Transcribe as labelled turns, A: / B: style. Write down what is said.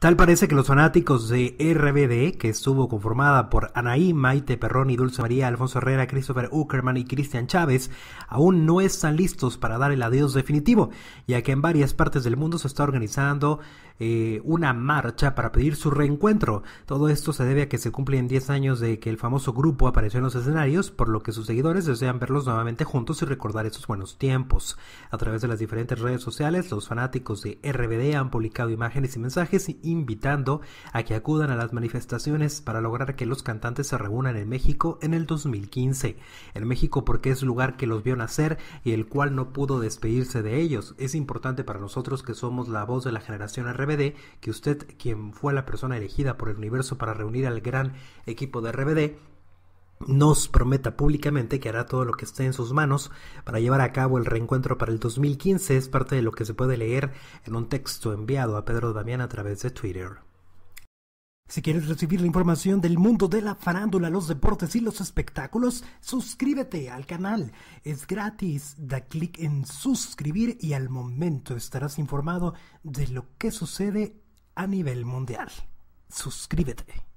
A: Tal parece que los fanáticos de RBD, que estuvo conformada por Anaí, Maite Perroni, y Dulce María, Alfonso Herrera, Christopher Uckerman y Cristian Chávez, aún no están listos para dar el adiós definitivo, ya que en varias partes del mundo se está organizando eh, una marcha para pedir su reencuentro. Todo esto se debe a que se cumplen 10 años de que el famoso grupo apareció en los escenarios, por lo que sus seguidores desean verlos nuevamente juntos y recordar esos buenos tiempos. A través de las diferentes redes sociales, los fanáticos de RBD han publicado imágenes y mensajes invitando a que acudan a las manifestaciones para lograr que los cantantes se reúnan en México en el 2015. En México porque es lugar que los vio nacer y el cual no pudo despedirse de ellos. Es importante para nosotros que somos la voz de la generación RBD, que usted, quien fue la persona elegida por el universo para reunir al gran equipo de RBD, nos prometa públicamente que hará todo lo que esté en sus manos para llevar a cabo el reencuentro para el 2015 es parte de lo que se puede leer en un texto enviado a Pedro Damián a través de Twitter. Si quieres recibir la información del mundo de la farándula, los deportes y los espectáculos, suscríbete al canal. Es gratis. Da clic en suscribir y al momento estarás informado de lo que sucede a nivel mundial. Suscríbete.